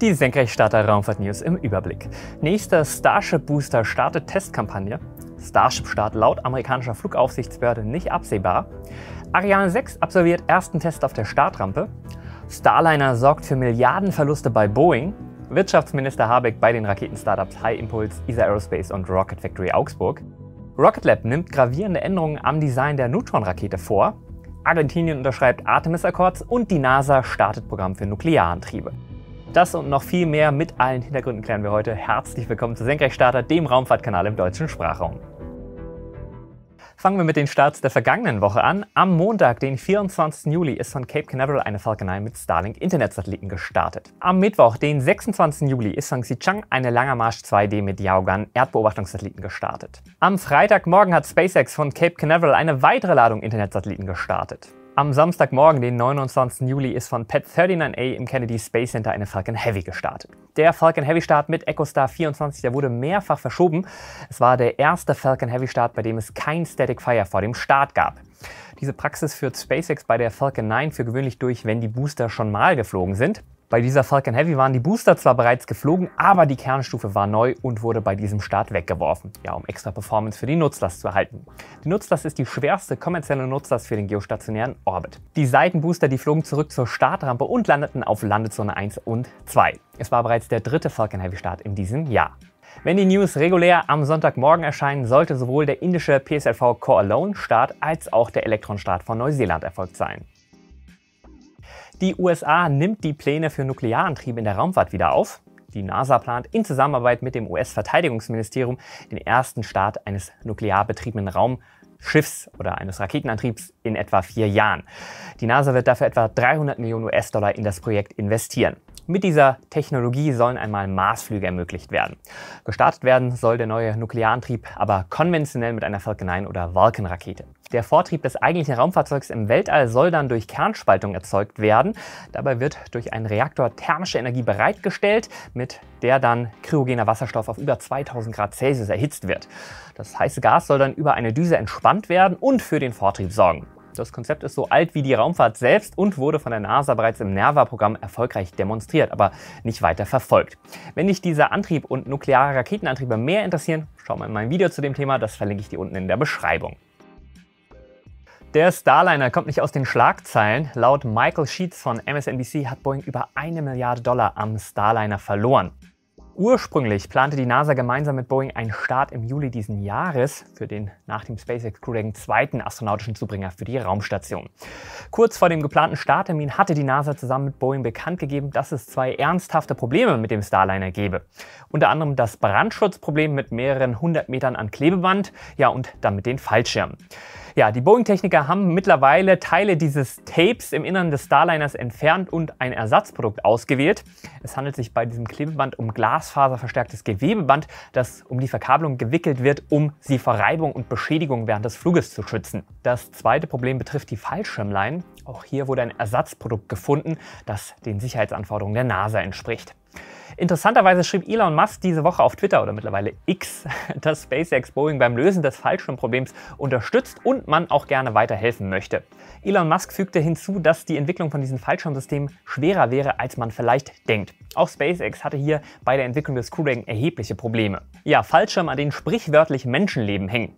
Die Senkrechtstarter Raumfahrt News im Überblick. Nächster Starship Booster startet Testkampagne. Starship Start laut amerikanischer Flugaufsichtsbehörde nicht absehbar. Ariane 6 absolviert ersten Test auf der Startrampe. Starliner sorgt für Milliardenverluste bei Boeing. Wirtschaftsminister Habeck bei den Raketenstartups High Impulse, ESA Aerospace und Rocket Factory Augsburg. Rocket Lab nimmt gravierende Änderungen am Design der Neutron-Rakete vor. Argentinien unterschreibt Artemis-Akkords und die NASA startet Programm für Nuklearantriebe. Das und noch viel mehr mit allen Hintergründen klären wir heute. Herzlich willkommen zu Senkrechtstarter, dem Raumfahrtkanal im deutschen Sprachraum. Fangen wir mit den Starts der vergangenen Woche an. Am Montag, den 24. Juli, ist von Cape Canaveral eine Falcon 9 mit Starlink Internetsatelliten gestartet. Am Mittwoch, den 26. Juli, ist von Xichang eine Langer Marsch 2D mit Yaogan Erdbeobachtungssatelliten gestartet. Am Freitagmorgen hat SpaceX von Cape Canaveral eine weitere Ladung Internetsatelliten gestartet. Am Samstagmorgen, den 29. Juli, ist von Pad 39A im Kennedy Space Center eine Falcon Heavy gestartet. Der Falcon Heavy Start mit EchoStar 24, der wurde mehrfach verschoben. Es war der erste Falcon Heavy Start, bei dem es kein Static Fire vor dem Start gab. Diese Praxis führt SpaceX bei der Falcon 9 für gewöhnlich durch, wenn die Booster schon mal geflogen sind. Bei dieser Falcon Heavy waren die Booster zwar bereits geflogen, aber die Kernstufe war neu und wurde bei diesem Start weggeworfen, ja, um extra Performance für die Nutzlast zu erhalten. Die Nutzlast ist die schwerste kommerzielle Nutzlast für den geostationären Orbit. Die Seitenbooster, die flogen zurück zur Startrampe und landeten auf Landezone 1 und 2. Es war bereits der dritte Falcon Heavy Start in diesem Jahr. Wenn die News regulär am Sonntagmorgen erscheinen, sollte sowohl der indische PSLV Core Alone Start als auch der Elektron Start von Neuseeland erfolgt sein. Die USA nimmt die Pläne für Nuklearantrieb in der Raumfahrt wieder auf. Die NASA plant in Zusammenarbeit mit dem US-Verteidigungsministerium den ersten Start eines nuklear betriebenen Raumschiffs oder eines Raketenantriebs in etwa vier Jahren. Die NASA wird dafür etwa 300 Millionen US-Dollar in das Projekt investieren. Mit dieser Technologie sollen einmal Marsflüge ermöglicht werden. Gestartet werden soll der neue Nuklearantrieb aber konventionell mit einer Falcon 9 oder Vulcan Rakete. Der Vortrieb des eigentlichen Raumfahrzeugs im Weltall soll dann durch Kernspaltung erzeugt werden. Dabei wird durch einen Reaktor thermische Energie bereitgestellt, mit der dann kryogener Wasserstoff auf über 2000 Grad Celsius erhitzt wird. Das heiße Gas soll dann über eine Düse entspannt werden und für den Vortrieb sorgen. Das Konzept ist so alt wie die Raumfahrt selbst und wurde von der NASA bereits im NERVA-Programm erfolgreich demonstriert, aber nicht weiter verfolgt. Wenn dich dieser Antrieb und nukleare Raketenantriebe mehr interessieren, schau mal in mein Video zu dem Thema, das verlinke ich dir unten in der Beschreibung. Der Starliner kommt nicht aus den Schlagzeilen. Laut Michael Sheets von MSNBC hat Boeing über eine Milliarde Dollar am Starliner verloren. Ursprünglich plante die NASA gemeinsam mit Boeing einen Start im Juli diesen Jahres für den nach dem SpaceX Crew Dragon zweiten astronautischen Zubringer für die Raumstation. Kurz vor dem geplanten Starttermin hatte die NASA zusammen mit Boeing bekannt gegeben, dass es zwei ernsthafte Probleme mit dem Starliner gebe. Unter anderem das Brandschutzproblem mit mehreren hundert Metern an Klebeband, ja und damit den Fallschirmen. Ja, die Boeing-Techniker haben mittlerweile Teile dieses Tapes im Innern des Starliners entfernt und ein Ersatzprodukt ausgewählt. Es handelt sich bei diesem Klebeband um glasfaserverstärktes Gewebeband, das um die Verkabelung gewickelt wird, um sie vor Reibung und Beschädigung während des Fluges zu schützen. Das zweite Problem betrifft die Fallschirmleinen. Auch hier wurde ein Ersatzprodukt gefunden, das den Sicherheitsanforderungen der NASA entspricht. Interessanterweise schrieb Elon Musk diese Woche auf Twitter oder mittlerweile X, dass SpaceX Boeing beim Lösen des Fallschirmproblems unterstützt und man auch gerne weiterhelfen möchte. Elon Musk fügte hinzu, dass die Entwicklung von diesen Fallschirmsystemen schwerer wäre, als man vielleicht denkt. Auch SpaceX hatte hier bei der Entwicklung des Crew Dragon erhebliche Probleme. Ja, Fallschirme, an denen sprichwörtlich Menschenleben hängen.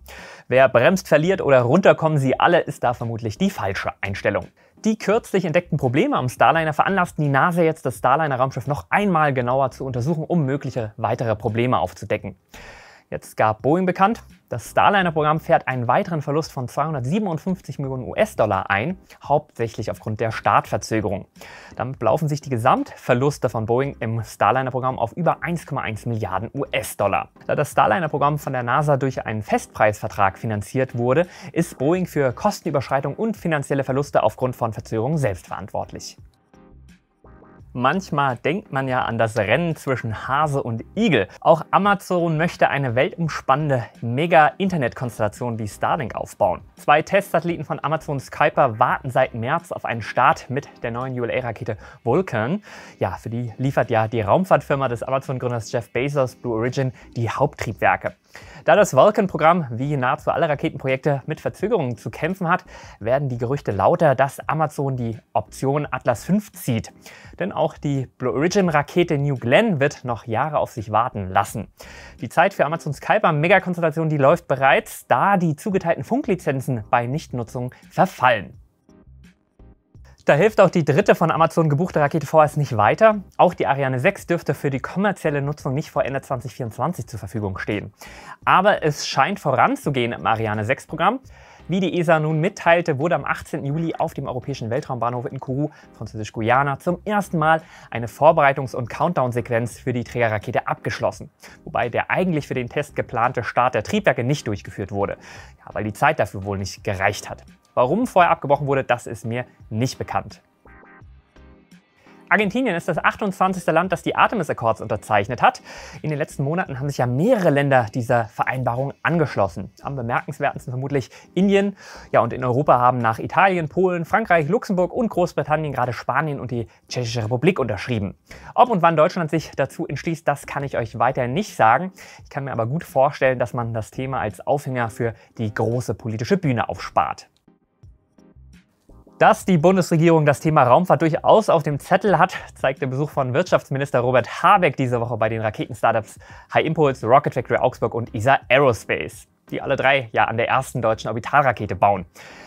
Wer bremst, verliert oder runterkommen sie alle, ist da vermutlich die falsche Einstellung. Die kürzlich entdeckten Probleme am Starliner veranlassten die NASA jetzt, das Starliner-Raumschiff noch einmal genauer zu untersuchen, um mögliche weitere Probleme aufzudecken. Jetzt gab Boeing bekannt, das Starliner-Programm fährt einen weiteren Verlust von 257 Millionen US-Dollar ein, hauptsächlich aufgrund der Startverzögerung. Damit laufen sich die Gesamtverluste von Boeing im Starliner-Programm auf über 1,1 Milliarden US-Dollar. Da das Starliner-Programm von der NASA durch einen Festpreisvertrag finanziert wurde, ist Boeing für Kostenüberschreitung und finanzielle Verluste aufgrund von Verzögerungen selbst verantwortlich. Manchmal denkt man ja an das Rennen zwischen Hase und Igel. Auch Amazon möchte eine weltumspannende Mega-Internet-Konstellation wie Starlink aufbauen. Zwei Testsatelliten von Amazons Kuiper warten seit März auf einen Start mit der neuen ULA-Rakete Vulcan. Ja, für die liefert ja die Raumfahrtfirma des Amazon-Gründers Jeff Bezos Blue Origin die Haupttriebwerke. Da das Vulcan-Programm wie nahezu alle Raketenprojekte mit Verzögerungen zu kämpfen hat, werden die Gerüchte lauter, dass Amazon die Option Atlas V zieht. Denn auch die Blue Origin-Rakete New Glenn wird noch Jahre auf sich warten lassen. Die Zeit für Amazons Kuiper-Megakonstellation, läuft bereits, da die zugeteilten Funklizenzen bei Nichtnutzung verfallen. Da hilft auch die dritte von Amazon gebuchte Rakete vorerst nicht weiter. Auch die Ariane 6 dürfte für die kommerzielle Nutzung nicht vor Ende 2024 zur Verfügung stehen. Aber es scheint voranzugehen im Ariane 6 Programm. Wie die ESA nun mitteilte, wurde am 18. Juli auf dem Europäischen Weltraumbahnhof in Kourou, Französisch-Guyana, zum ersten Mal eine Vorbereitungs- und Countdown-Sequenz für die Trägerrakete abgeschlossen. Wobei der eigentlich für den Test geplante Start der Triebwerke nicht durchgeführt wurde, ja, weil die Zeit dafür wohl nicht gereicht hat. Warum vorher abgebrochen wurde, das ist mir nicht bekannt. Argentinien ist das 28. Land, das die Artemis Accords unterzeichnet hat. In den letzten Monaten haben sich ja mehrere Länder dieser Vereinbarung angeschlossen. Am bemerkenswertesten vermutlich Indien. Ja, und in Europa haben nach Italien, Polen, Frankreich, Luxemburg und Großbritannien gerade Spanien und die Tschechische Republik unterschrieben. Ob und wann Deutschland sich dazu entschließt, das kann ich euch weiter nicht sagen. Ich kann mir aber gut vorstellen, dass man das Thema als Aufhänger für die große politische Bühne aufspart. Dass die Bundesregierung das Thema Raumfahrt durchaus auf dem Zettel hat, zeigt der Besuch von Wirtschaftsminister Robert Habeck diese Woche bei den Raketen-Startups High Impulse, Rocket Factory Augsburg und ESA Aerospace, die alle drei ja an der ersten deutschen Orbitalrakete bauen.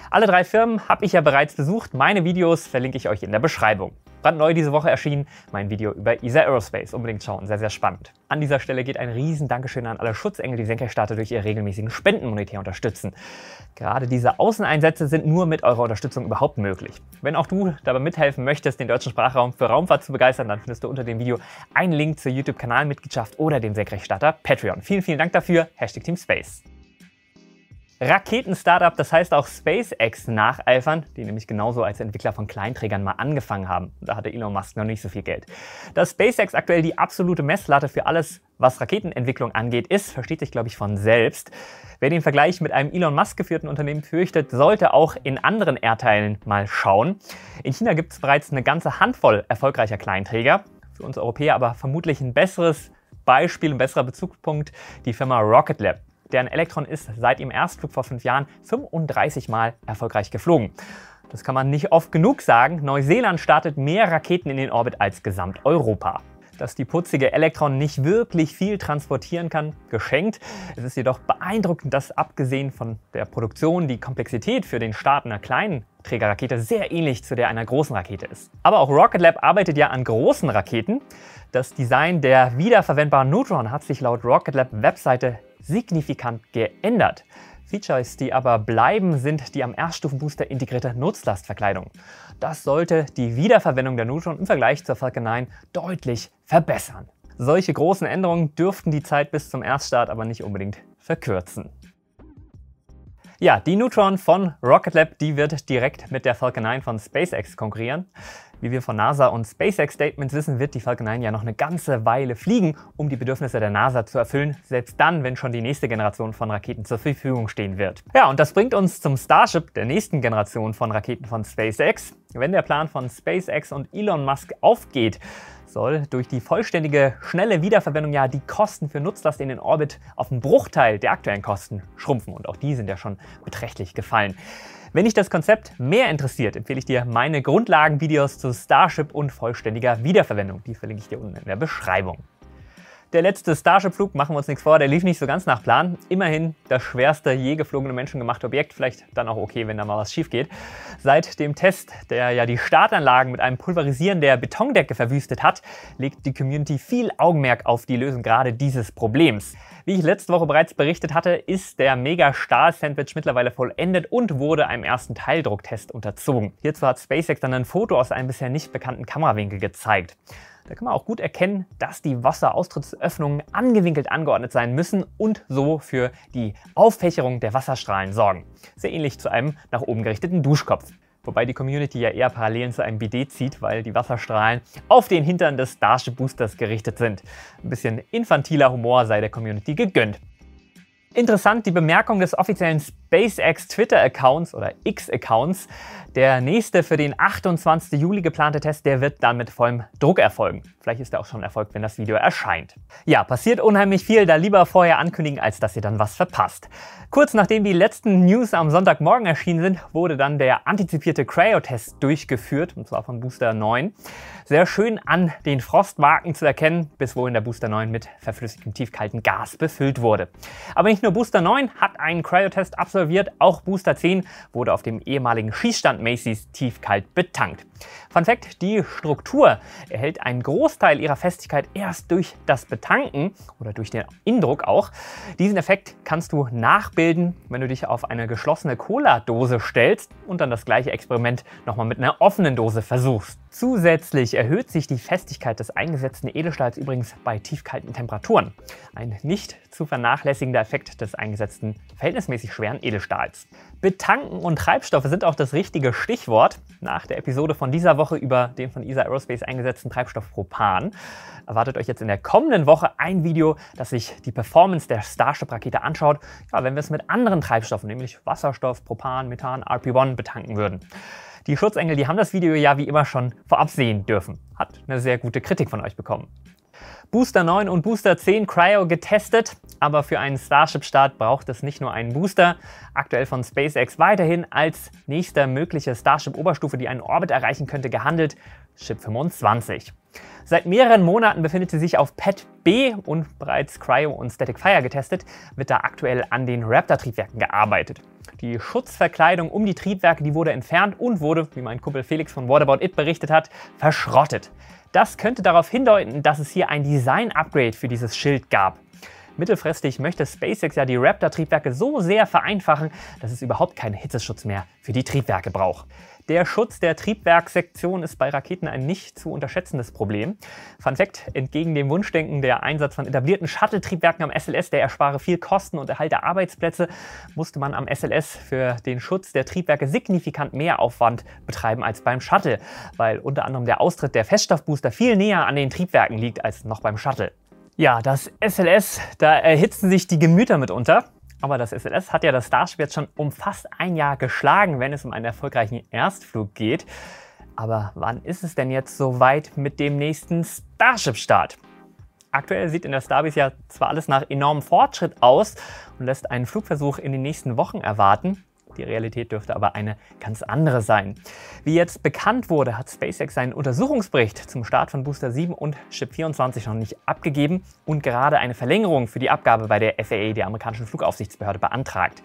Alle drei Firmen habe ich ja bereits besucht. Meine Videos verlinke ich euch in der Beschreibung. Brandneu diese Woche erschienen, mein Video über ESA Aerospace. Unbedingt schauen, sehr, sehr spannend. An dieser Stelle geht ein riesen Dankeschön an alle Schutzengel, die Senkrechtstarter durch ihre regelmäßigen Spenden monetär unterstützen. Gerade diese Außeneinsätze sind nur mit eurer Unterstützung überhaupt möglich. Wenn auch du dabei mithelfen möchtest, den deutschen Sprachraum für Raumfahrt zu begeistern, dann findest du unter dem Video einen Link zur YouTube-Kanalmitgliedschaft oder dem Senkrechtstarter Patreon. Vielen, vielen Dank dafür. Hashtag Team Space. Raketen-Startup, das heißt auch SpaceX nacheifern, die nämlich genauso als Entwickler von Kleinträgern mal angefangen haben. Da hatte Elon Musk noch nicht so viel Geld. Dass SpaceX aktuell die absolute Messlatte für alles, was Raketenentwicklung angeht, ist, versteht sich, glaube ich, von selbst. Wer den Vergleich mit einem Elon Musk geführten Unternehmen fürchtet, sollte auch in anderen Erdteilen mal schauen. In China gibt es bereits eine ganze Handvoll erfolgreicher Kleinträger. Für uns Europäer aber vermutlich ein besseres Beispiel, ein besserer Bezugspunkt, die Firma Rocket Lab deren Elektron ist, seit ihrem Erstflug vor fünf Jahren 35 Mal erfolgreich geflogen. Das kann man nicht oft genug sagen. Neuseeland startet mehr Raketen in den Orbit als Gesamteuropa. Dass die putzige Elektron nicht wirklich viel transportieren kann, geschenkt. Es ist jedoch beeindruckend, dass abgesehen von der Produktion die Komplexität für den Start einer kleinen Trägerrakete sehr ähnlich zu der einer großen Rakete ist. Aber auch Rocket Lab arbeitet ja an großen Raketen. Das Design der wiederverwendbaren Neutron hat sich laut Rocket Lab Webseite signifikant geändert. Features, die aber bleiben, sind die am Erststufenbooster integrierte Nutzlastverkleidung. Das sollte die Wiederverwendung der Neutron im Vergleich zur Falcon 9 deutlich verbessern. Solche großen Änderungen dürften die Zeit bis zum Erststart aber nicht unbedingt verkürzen. Ja, die Neutron von Rocket Lab, die wird direkt mit der Falcon 9 von SpaceX konkurrieren. Wie wir von NASA und SpaceX Statements wissen, wird die Falcon 9 ja noch eine ganze Weile fliegen, um die Bedürfnisse der NASA zu erfüllen, selbst dann, wenn schon die nächste Generation von Raketen zur Verfügung stehen wird. Ja, und das bringt uns zum Starship der nächsten Generation von Raketen von SpaceX. Wenn der Plan von SpaceX und Elon Musk aufgeht, soll durch die vollständige, schnelle Wiederverwendung ja die Kosten für Nutzlast in den Orbit auf einen Bruchteil der aktuellen Kosten schrumpfen. Und auch die sind ja schon beträchtlich gefallen. Wenn dich das Konzept mehr interessiert, empfehle ich dir meine Grundlagenvideos zu Starship und vollständiger Wiederverwendung. Die verlinke ich dir unten in der Beschreibung. Der letzte Starship-Flug, machen wir uns nichts vor, der lief nicht so ganz nach Plan. Immerhin das schwerste je geflogene menschengemachte Objekt, vielleicht dann auch okay, wenn da mal was schief geht. Seit dem Test, der ja die Startanlagen mit einem Pulverisieren der Betondecke verwüstet hat, legt die Community viel Augenmerk auf die Lösung gerade dieses Problems. Wie ich letzte Woche bereits berichtet hatte, ist der Mega-Stahl-Sandwich mittlerweile vollendet und wurde einem ersten Teildrucktest unterzogen. Hierzu hat SpaceX dann ein Foto aus einem bisher nicht bekannten Kamerawinkel gezeigt. Da kann man auch gut erkennen, dass die Wasseraustrittsöffnungen angewinkelt angeordnet sein müssen und so für die Auffächerung der Wasserstrahlen sorgen. Sehr ähnlich zu einem nach oben gerichteten Duschkopf. Wobei die Community ja eher Parallelen zu einem BD zieht, weil die Wasserstrahlen auf den Hintern des Starship Boosters gerichtet sind. Ein bisschen infantiler Humor sei der Community gegönnt. Interessant die Bemerkung des offiziellen SpaceX Twitter-Accounts oder X-Accounts. Der nächste für den 28. Juli geplante Test, der wird dann mit vollem Druck erfolgen. Vielleicht ist er auch schon erfolgt, wenn das Video erscheint. Ja, passiert unheimlich viel, da lieber vorher ankündigen, als dass ihr dann was verpasst. Kurz nachdem die letzten News am Sonntagmorgen erschienen sind, wurde dann der antizipierte Cryo-Test durchgeführt, und zwar von Booster 9. Sehr schön an den Frostmarken zu erkennen, bis wohin der Booster 9 mit verflüssigtem tiefkalten Gas befüllt wurde. Aber nicht nur Booster 9 hat einen Cryo-Test absolviert, involviert. Auch Booster 10 wurde auf dem ehemaligen Schießstand Macy's tiefkalt betankt. Fun Fact, die Struktur erhält einen Großteil ihrer Festigkeit erst durch das Betanken oder durch den Indruck auch. Diesen Effekt kannst du nachbilden, wenn du dich auf eine geschlossene Cola-Dose stellst und dann das gleiche Experiment nochmal mit einer offenen Dose versuchst. Zusätzlich erhöht sich die Festigkeit des eingesetzten Edelstahls übrigens bei tiefkalten Temperaturen. Ein nicht zu vernachlässigender Effekt des eingesetzten verhältnismäßig schweren Edelstahls. Betanken und Treibstoffe sind auch das richtige Stichwort. Nach der Episode von dieser Woche über den von ESA Aerospace eingesetzten Treibstoff Propan. Erwartet euch jetzt in der kommenden Woche ein Video, das sich die Performance der Starship-Rakete anschaut, ja, wenn wir es mit anderen Treibstoffen, nämlich Wasserstoff, Propan, Methan, RP-1 betanken würden. Die Schutzengel, die haben das Video ja wie immer schon vorab sehen dürfen. Hat eine sehr gute Kritik von euch bekommen. Booster 9 und Booster 10 Cryo getestet, aber für einen Starship-Start braucht es nicht nur einen Booster, aktuell von SpaceX weiterhin als nächster mögliche Starship-Oberstufe, die einen Orbit erreichen könnte, gehandelt, Ship 25. Seit mehreren Monaten befindet sie sich auf Pad B und bereits Cryo und Static Fire getestet, wird da aktuell an den Raptor-Triebwerken gearbeitet. Die Schutzverkleidung um die Triebwerke, die wurde entfernt und wurde, wie mein Kumpel Felix von What About It berichtet hat, verschrottet. Das könnte darauf hindeuten, dass es hier ein Design-Upgrade für dieses Schild gab. Mittelfristig möchte SpaceX ja die Raptor-Triebwerke so sehr vereinfachen, dass es überhaupt keinen Hitzeschutz mehr für die Triebwerke braucht. Der Schutz der Triebwerkssektion ist bei Raketen ein nicht zu unterschätzendes Problem. Fun Fact: Entgegen dem Wunschdenken, der Einsatz von etablierten Shuttle-Triebwerken am SLS, der erspare viel Kosten und erhalte Arbeitsplätze, musste man am SLS für den Schutz der Triebwerke signifikant mehr Aufwand betreiben als beim Shuttle, weil unter anderem der Austritt der Feststoffbooster viel näher an den Triebwerken liegt als noch beim Shuttle. Ja, das SLS, da erhitzen sich die Gemüter mitunter. Aber das SLS hat ja das Starship jetzt schon um fast ein Jahr geschlagen, wenn es um einen erfolgreichen Erstflug geht. Aber wann ist es denn jetzt soweit mit dem nächsten Starship-Start? Aktuell sieht in der Starbase ja zwar alles nach enormem Fortschritt aus und lässt einen Flugversuch in den nächsten Wochen erwarten, die Realität dürfte aber eine ganz andere sein. Wie jetzt bekannt wurde, hat SpaceX seinen Untersuchungsbericht zum Start von Booster 7 und Chip 24 noch nicht abgegeben und gerade eine Verlängerung für die Abgabe bei der FAA, der amerikanischen Flugaufsichtsbehörde, beantragt.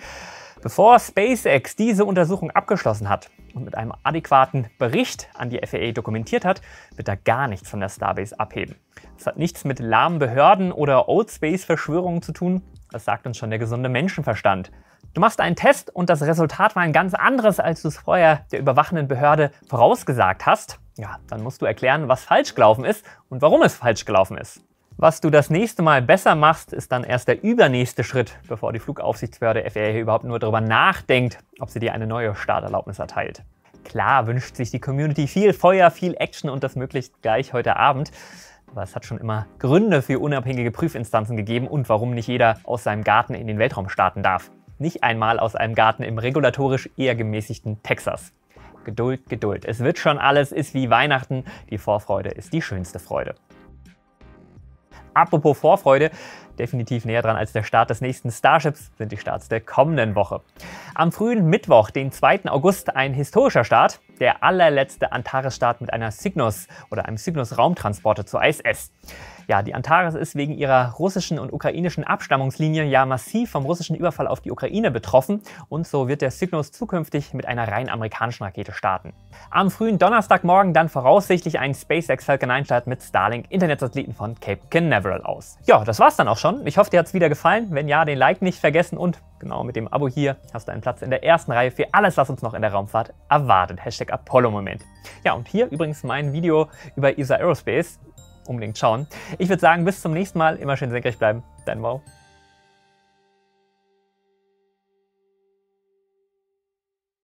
Bevor SpaceX diese Untersuchung abgeschlossen hat und mit einem adäquaten Bericht an die FAA dokumentiert hat, wird da gar nichts von der Starbase abheben. Das hat nichts mit lahmen Behörden oder Old Space-Verschwörungen zu tun, das sagt uns schon der gesunde Menschenverstand. Du machst einen Test und das Resultat war ein ganz anderes, als du es vorher der überwachenden Behörde vorausgesagt hast. Ja, dann musst du erklären, was falsch gelaufen ist und warum es falsch gelaufen ist. Was du das nächste Mal besser machst, ist dann erst der übernächste Schritt, bevor die Flugaufsichtsbehörde FAA hier überhaupt nur darüber nachdenkt, ob sie dir eine neue Starterlaubnis erteilt. Klar wünscht sich die Community viel Feuer, viel Action und das möglichst gleich heute Abend. Aber es hat schon immer Gründe für unabhängige Prüfinstanzen gegeben und warum nicht jeder aus seinem Garten in den Weltraum starten darf. Nicht einmal aus einem Garten im regulatorisch eher gemäßigten Texas. Geduld, Geduld. Es wird schon alles, ist wie Weihnachten. Die Vorfreude ist die schönste Freude. Apropos Vorfreude, definitiv näher dran als der Start des nächsten Starships sind die Starts der kommenden Woche. Am frühen Mittwoch, den 2. August, ein historischer Start, der allerletzte Antares-Start mit einer Cygnus oder einem Cygnus-Raumtransporter zur ISS. Ja, die Antares ist wegen ihrer russischen und ukrainischen Abstammungslinie ja massiv vom russischen Überfall auf die Ukraine betroffen und so wird der Cygnus zukünftig mit einer rein amerikanischen Rakete starten. Am frühen Donnerstagmorgen dann voraussichtlich ein SpaceX Falcon 9 Start mit Starlink Internetsatelliten von Cape Canaveral aus. Ja, das war's dann auch schon schon. Ich hoffe, dir hat es wieder gefallen. Wenn ja, den Like nicht vergessen und genau mit dem Abo hier hast du einen Platz in der ersten Reihe für alles, was uns noch in der Raumfahrt erwartet. Hashtag Apollo-Moment. Ja, und hier übrigens mein Video über ESA Aerospace. Unbedingt schauen. Ich würde sagen, bis zum nächsten Mal. Immer schön senkrecht bleiben. Dein Mau. Wow.